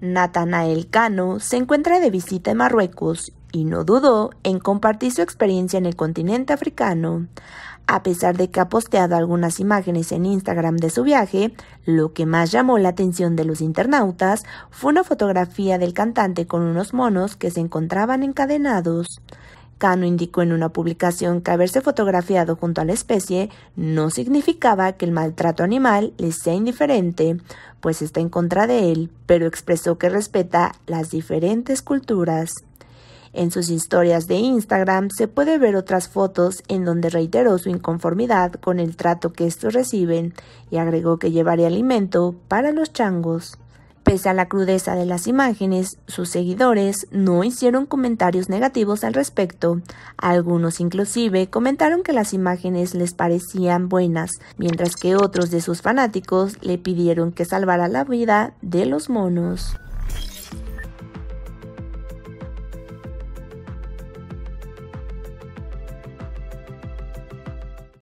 Nathanael Cano se encuentra de visita en Marruecos y no dudó en compartir su experiencia en el continente africano. A pesar de que ha posteado algunas imágenes en Instagram de su viaje, lo que más llamó la atención de los internautas fue una fotografía del cantante con unos monos que se encontraban encadenados. Cano indicó en una publicación que haberse fotografiado junto a la especie no significaba que el maltrato animal le sea indiferente, pues está en contra de él, pero expresó que respeta las diferentes culturas. En sus historias de Instagram se puede ver otras fotos en donde reiteró su inconformidad con el trato que estos reciben y agregó que llevaría alimento para los changos. Pese a la crudeza de las imágenes, sus seguidores no hicieron comentarios negativos al respecto. Algunos inclusive comentaron que las imágenes les parecían buenas, mientras que otros de sus fanáticos le pidieron que salvara la vida de los monos.